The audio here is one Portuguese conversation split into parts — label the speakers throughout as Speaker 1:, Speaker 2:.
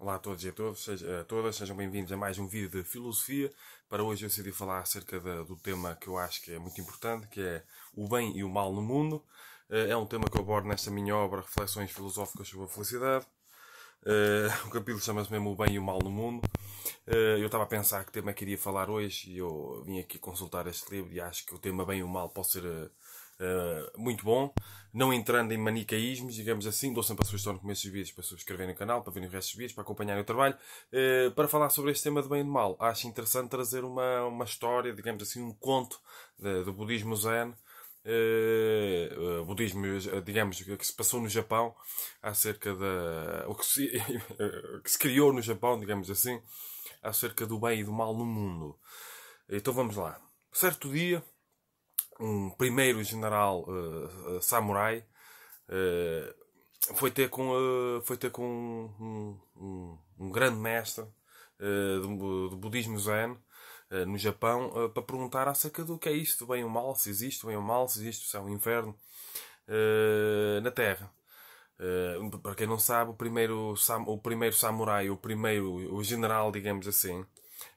Speaker 1: Olá a todos e a todos, todas, sejam bem-vindos a mais um vídeo de filosofia. Para hoje eu decidi falar acerca de, do tema que eu acho que é muito importante, que é o bem e o mal no mundo. Eh, é um tema que eu abordo nesta minha obra Reflexões Filosóficas sobre a Felicidade. Eh, o capítulo chama-se mesmo O Bem e o Mal no Mundo. Eh, eu estava a pensar que tema é que iria falar hoje e eu vim aqui consultar este livro e acho que o tema bem e o mal pode ser ah, muito bom. Não entrando em manicaísmos, digamos assim, dou sempre a sugestão no começo dos vídeos para subscrever no canal, para verem o resto dos vídeos, para acompanharem o trabalho, uh, para falar sobre este tema de bem e de mal. Acho interessante trazer uma, uma história, digamos assim, um conto do budismo zen, uh, budismo, digamos, que se passou no Japão, acerca da. o que se, que se criou no Japão, digamos assim, acerca do bem e do mal no mundo. Então vamos lá. Certo dia, um primeiro general uh, samurai, uh, foi ter com, uh, foi ter com um, um, um grande mestre do, do, budismo zen no Japão para perguntar acerca do que é isto, bem ou mal, se existe bem ou mal, se existe se é um inferno na Terra. para quem não sabe, o primeiro, o primeiro samurai, o primeiro o general, digamos assim,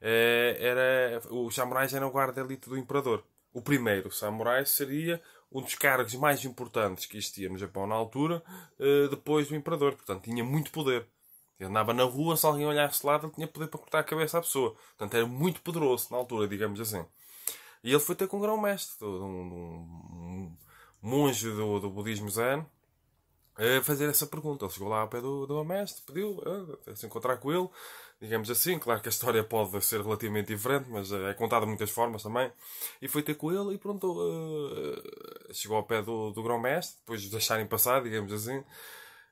Speaker 1: era, os samurais eram o guarda-elite do imperador. O primeiro, Samurai, seria um dos cargos mais importantes que existia no Japão na altura, eh, depois do imperador. Portanto, tinha muito poder. Ele andava na rua, se alguém olhasse lá, ele tinha poder para cortar a cabeça à pessoa. Portanto, era muito poderoso na altura, digamos assim. E ele foi ter com um grão-mestre, um, um, monge do, do budismo zen, a fazer essa pergunta. Ele chegou lá ao pé do, do mestre, pediu eh, a, se encontrar com ele, digamos assim. Claro que a história pode ser relativamente diferente, mas eh, é contada de muitas formas também. E foi ter com ele e pronto, uh, eh, chegou ao pé do, do grão-mestre, depois de deixarem passar, digamos assim.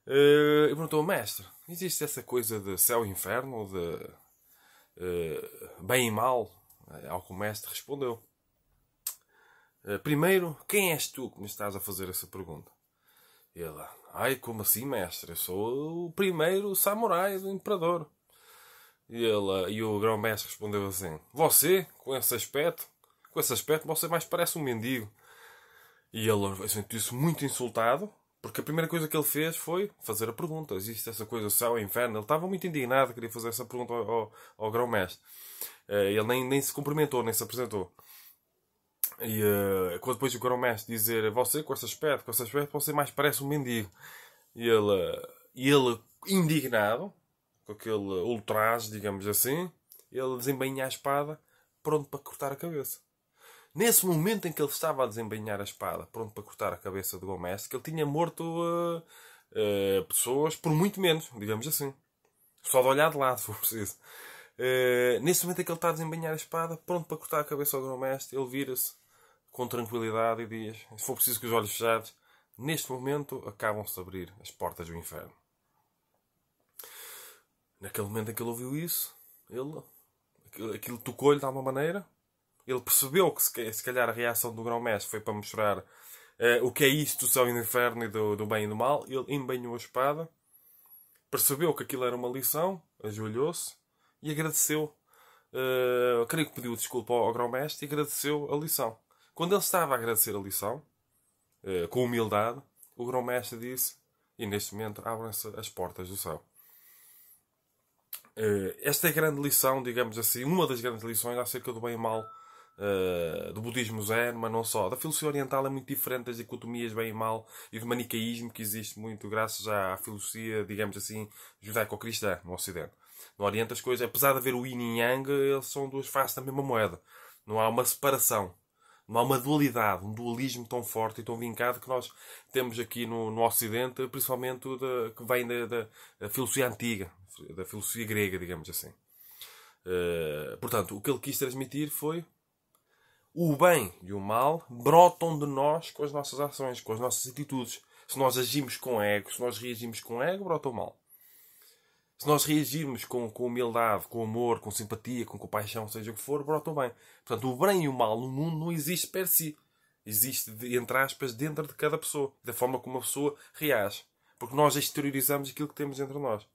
Speaker 1: Uh, e perguntou, mestre, existe essa coisa de céu e inferno, de uh, bem e mal? É ao que o mestre respondeu. primeiro, quem és tu que me estás a fazer essa pergunta? Ele, ai, como assim, mestre? Eu sou o primeiro samurai do imperador. E, ele, e o grão-mestre respondeu assim: Você, com esse aspecto, com esse aspecto, você mais parece um mendigo. E ele sentiu-se muito insultado, porque a primeira coisa que ele fez foi fazer a pergunta: Existe essa coisa, céu e inferno? Ele estava muito indignado, queria fazer essa pergunta ao, ao, ao grão-mestre. Eh, ele nem, nem se cumprimentou, nem se apresentou. E uh, depois o Gromestre dizer: Você com esse aspecto, com esse aspecto, você mais parece um mendigo. E ele, eh, e ele indignado, com aquele ultraje, digamos assim, ele desembainha a espada, pronto para cortar a cabeça. Nesse momento em que ele estava a desembainhar a espada, pronto para cortar a cabeça do Gromestre, que ele tinha morto uh, uh, pessoas por muito menos, digamos assim. Só de olhar de lado, se for preciso. Uh, nesse momento em que ele está a desembainhar a espada, pronto para cortar a cabeça ao Gromestre, ele vira-se com tranquilidade e diz: se for preciso que os olhos fechados, neste momento acabam-se a abrir as portas do inferno. Naquele momento em que ele ouviu isso, ele, aquilo, aquilo tocou-lhe de alguma maneira. Ele percebeu que se calhar a reação do grão-mestre foi para mostrar uh, o que é isto do céu e do inferno e do, do bem e do mal. Ele embanhou a espada, percebeu que aquilo era uma lição, ajoelhou-se e agradeceu. Uh, creio que pediu desculpa ao, ao grão-mestre e agradeceu a lição. Quando ele estava a agradecer a lição, eh, com humildade, o grão-mestre disse, e neste momento abrem-se as portas do céu. Eh, esta é a grande lição, digamos assim, uma das grandes lições acerca do bem e mal eh, do budismo zen, mas não só. Da filosofia oriental é muito diferente das dicotomias bem e mal e do manicaísmo que existe muito graças à filosofia, digamos assim, judaico-cristã no Ocidente. No Oriente as coisas, apesar de haver o yin e yang, eles são duas faces da mesma moeda. Não há uma separação. Não há uma dualidade, um dualismo tão forte e tão vincado que nós temos aqui no, no Ocidente, principalmente da, que vem da, da, da, filosofia antiga, da filosofia grega, digamos assim. Uh, portanto, o que ele quis transmitir foi o bem e o mal brotam de nós com as nossas ações, com as nossas atitudes. Se nós agimos com ego, se nós reagimos com ego, brota o mal. Se nós reagirmos com, com humildade, com amor, com simpatia, com compaixão, seja o que for, brotam bem. Portanto, o bem e o mal no mundo não existe per si. Existe, entre aspas, dentro de cada pessoa. Da forma como a pessoa reage. Porque nós exteriorizamos aquilo que temos entre nós.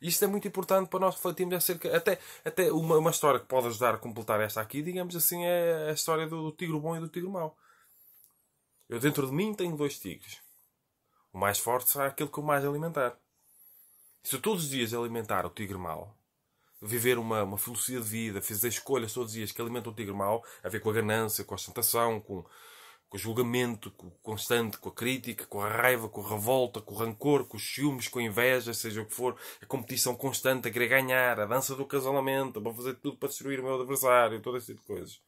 Speaker 1: Isto é muito importante para nós refletirmos acerca. Até, até uma, uma história que pode ajudar a completar esta aqui, digamos assim, é a história do, do tigre bom e do tigre mau. Eu dentro de mim tenho dois tigres. O mais forte será aquele que eu mais alimentar se todos os dias alimentar o tigre mau, viver uma, uma filosofia de vida, fazer escolhas todos os dias que alimentam o tigre mau, a ver com a ganância, com a ostentação, com, com o julgamento com o constante, com a crítica, com a raiva, com a revolta, com o rancor, com os ciúmes, com a inveja, seja o que for, a competição constante, a querer ganhar, a dança do casalamento, vou fazer tudo para destruir o meu adversário, todo esse tipo de coisas.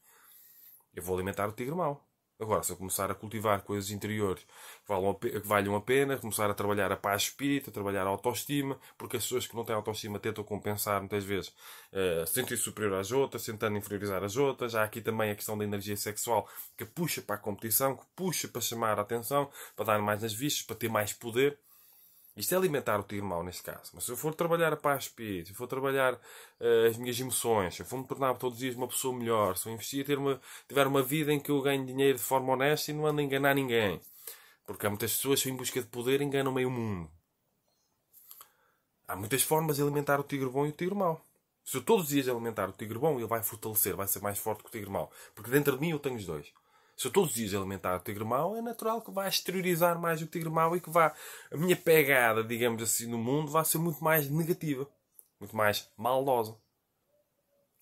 Speaker 1: Eu vou alimentar o tigre mau. Agora, se eu começar a cultivar coisas interiores que valham a, a pena, começar a trabalhar a paz espírita, a trabalhar a autoestima, porque as pessoas que não têm autoestima tentam compensar muitas vezes uh, eh, sentir-se superior às outras, tentando inferiorizar as outras. Há aqui também a questão da energia sexual que puxa para a competição, que puxa para chamar a atenção, para dar mais nas vistas, para ter mais poder. Isto é alimentar o teu irmão, neste caso. Mas se eu for trabalhar a paz espírito, se eu for trabalhar uh, as minhas emoções, se eu for me tornar todos os dias uma pessoa melhor, se eu investir, ter uma, tiver uma vida em que eu ganho dinheiro de forma honesta e não ando a enganar ninguém. Porque há muitas pessoas que, em busca de poder, enganam meio mundo. Há muitas formas de alimentar o tigre bom e o tigre mau. Se eu todos os dias alimentar o tigre bom, ele vai fortalecer, vai ser mais forte que o tigre mau. Porque dentro de mim eu tenho os dois. Se eu todos os dias alimentar o tigre mau, é natural que vá exteriorizar mais o tigre mau e que vá. A minha pegada, digamos assim, no mundo vá ser muito mais negativa. Muito mais maldosa.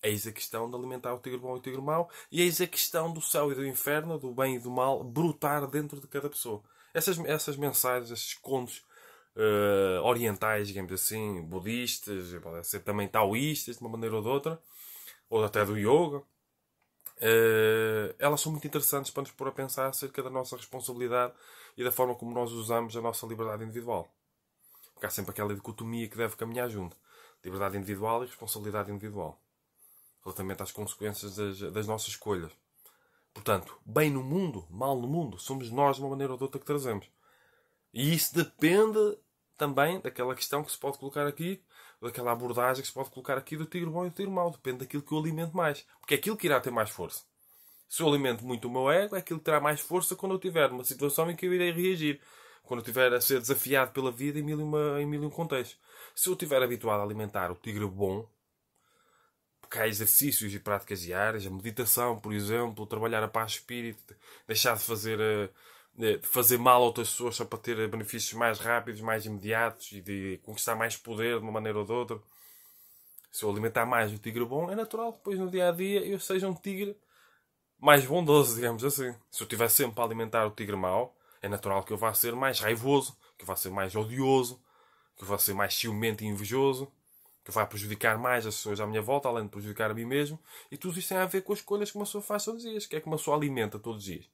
Speaker 1: Eis a questão de alimentar o tigre bom e o tigre mau. E eis a questão do céu e do inferno, do bem e do mal, brotar dentro de cada pessoa. Essas, essas mensagens, esses contos uh, orientais, digamos assim, budistas, pode ser também taoístas, de uma maneira ou de outra, ou até do yoga, Uh, elas são muito interessantes para nos pôr a pensar acerca da nossa responsabilidade e da forma como nós usamos a nossa liberdade individual. Porque há sempre aquela dicotomia que deve caminhar junto: liberdade individual e responsabilidade individual, relativamente às consequências das, das nossas escolhas. Portanto, bem no mundo, mal no mundo, somos nós de uma maneira ou de outra que trazemos. E isso depende também daquela questão que se pode colocar aqui, daquela abordagem que se pode colocar aqui do tigre bom e do tigre mau. Depende daquilo que eu alimento mais. Porque é aquilo que irá ter mais força. Se eu alimento muito o meu ego, é aquilo que terá mais força quando eu tiver numa situação em que eu irei reagir. Quando eu estiver a ser desafiado pela vida em mil, e uma, em mil e um contextos. Se eu estiver habituado a alimentar o tigre bom, porque há exercícios e práticas diárias, a meditação, por exemplo, trabalhar a paz espírita, deixar de fazer eh, de fazer mal a outras pessoas só para ter benefícios mais rápidos, mais imediatos e de conquistar mais poder de uma maneira ou de outra. Se eu alimentar mais o tigre bom, é natural que depois no dia a dia eu seja um tigre mais bondoso, digamos assim. Se eu estiver sempre a alimentar o tigre mau, é natural que eu vá ser mais raivoso, que eu vá ser mais odioso, que eu vá ser mais ciumento e invejoso, que eu vá prejudicar mais as pessoas à minha volta, além de prejudicar a mim mesmo. E tudo isto tem a ver com as escolhas que uma pessoa faz todos os dias, que é que uma pessoa alimenta todos os dias.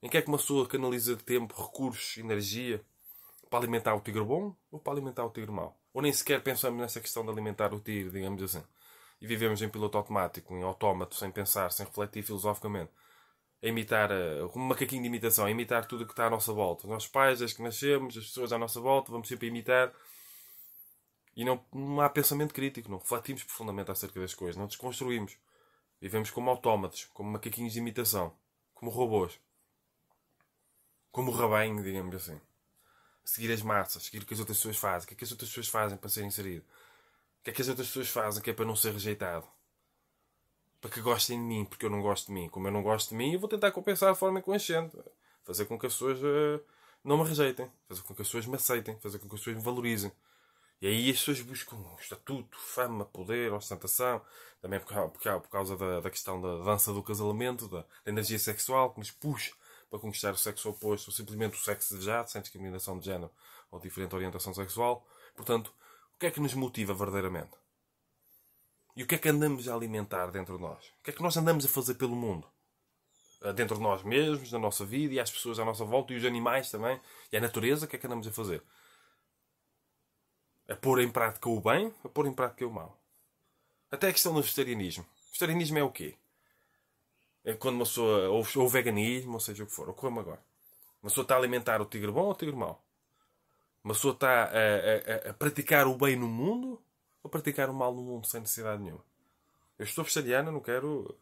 Speaker 1: Em que é que uma pessoa canaliza tempo, recursos, energia para alimentar o tigre bom ou para alimentar o tigre mau? Ou nem sequer pensamos nessa questão de alimentar o tigre, digamos assim. E vivemos em piloto automático, em autómato, sem pensar, sem refletir filosoficamente. A imitar, como eh, um macaquinho de imitação, a imitar tudo o que está à nossa volta. Os nossos pais, as que nascemos, as pessoas à nossa volta, vamos sempre imitar. E não, não há pensamento crítico, não refletimos profundamente acerca das coisas, não desconstruímos. Vivemos como autómatos, como macaquinhos de imitação, como robôs como rabanho, digamos assim. Seguir as massas, seguir o que as outras pessoas fazem. O que é que as outras pessoas fazem para ser inserido? O que é que as outras pessoas fazem que é para não ser rejeitado? Para que gostem de mim, porque eu não gosto de mim. Como eu não gosto de mim, eu vou tentar compensar de forma inconsciente. Fazer com que as pessoas uh, não me rejeitem. Fazer com que as pessoas me aceitem. Fazer com que as pessoas me valorizem. E aí as pessoas buscam estatuto, fama, poder, ostentação. Também por causa, por causa da, da, questão da dança do casamento, da, da energia sexual que nos puxa para conquistar o sexo oposto ou simplesmente o sexo desejado, sem discriminação de género ou diferente orientação sexual. Portanto, o que é que nos motiva verdadeiramente? E o que é que andamos a alimentar dentro de nós? O que é que nós andamos a fazer pelo mundo? Ah, dentro de nós mesmos, na nossa vida e as pessoas à nossa volta e os animais também e a natureza, o que é que andamos a fazer? A pôr em prática o bem, a pôr em prática o mal. Até a questão do vegetarianismo. O vegetarianismo é o quê? É quando uma pessoa. Ou, ou veganismo, ou seja o que for, ou como agora. Uma pessoa está a alimentar o tigre bom ou o tigre mau? Uma pessoa está a, a, a, praticar o bem no mundo ou praticar o mal no mundo sem necessidade nenhuma? Eu estou vegetariano, não quero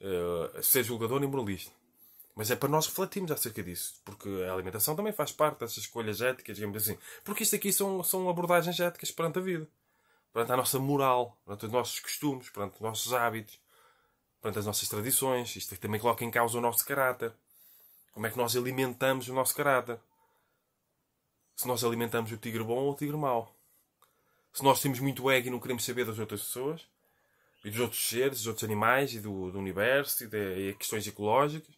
Speaker 1: uh, ser julgador nem moralista. Mas é para nós refletirmos acerca disso. Porque a alimentação também faz parte dessas escolhas éticas, digamos assim. Porque isto aqui são, são abordagens éticas perante a vida. Perante a nossa moral, perante os nossos costumes, perante os nossos hábitos perante as nossas tradições. Isto é também coloca em causa o nosso caráter. Como é que nós alimentamos o nosso caráter? Se nós alimentamos o tigre bom ou o tigre mau. Se nós temos muito ego e não queremos saber das outras pessoas, e dos outros seres, dos outros animais, e do, do universo, e, de, e questões ecológicas.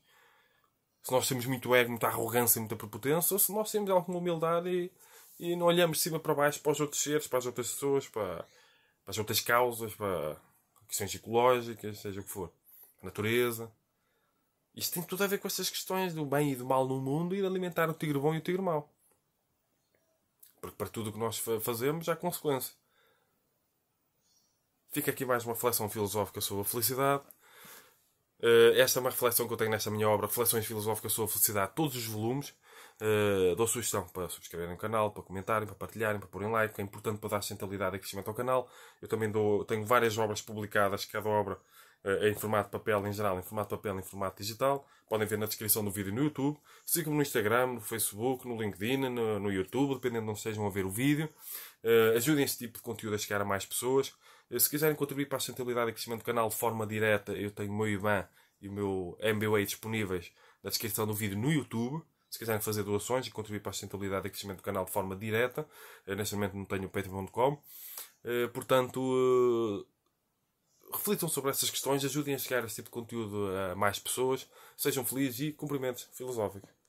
Speaker 1: Se nós temos muito ego, muita arrogância e muita prepotência, ou se nós temos alguma humildade e, e não olhamos de cima para baixo para os outros seres, para as outras pessoas, para, para as outras causas, para, questões ecológicas, seja o que for, natureza. Isto tem tudo a ver com essas questões do bem e do mal no mundo e de alimentar o tigre bom e o tigre mau. Porque para tudo o que nós fazemos há consequência. Fica aqui mais uma reflexão filosófica sobre a felicidade. Eh, esta é uma reflexão que eu tenho nesta minha obra, Reflexões Filosóficas sobre a Felicidade, todos os volumes. Eh, dou sugestão para subscreverem o canal, para comentarem, para partilharem, para porem like, que é importante para dar sustentabilidade e crescimento ao canal. Eu também dou, tenho várias obras publicadas, cada obra uh, em formato papel em geral, em formato papel em formato digital. Podem ver na descrição do vídeo no YouTube. Sigam-me no Instagram, no Facebook, no LinkedIn, no, no, YouTube, dependendo de onde estejam a ver o vídeo. Uh, ajudem este tipo de conteúdo a chegar a mais pessoas. se quiserem contribuir para a sustentabilidade e crescimento do canal de forma direta, eu tenho o meu IBAN e o meu MBA disponíveis na descrição do vídeo no YouTube se quiserem fazer doações e contribuir para a sustentabilidade e crescimento do canal de forma direta. Eh, neste momento não tenho o patreon.com. Eh, portanto, eh, reflitam sobre essas questões, ajudem a chegar a esse tipo de conteúdo a mais pessoas. Sejam felizes e cumprimentos filosóficos.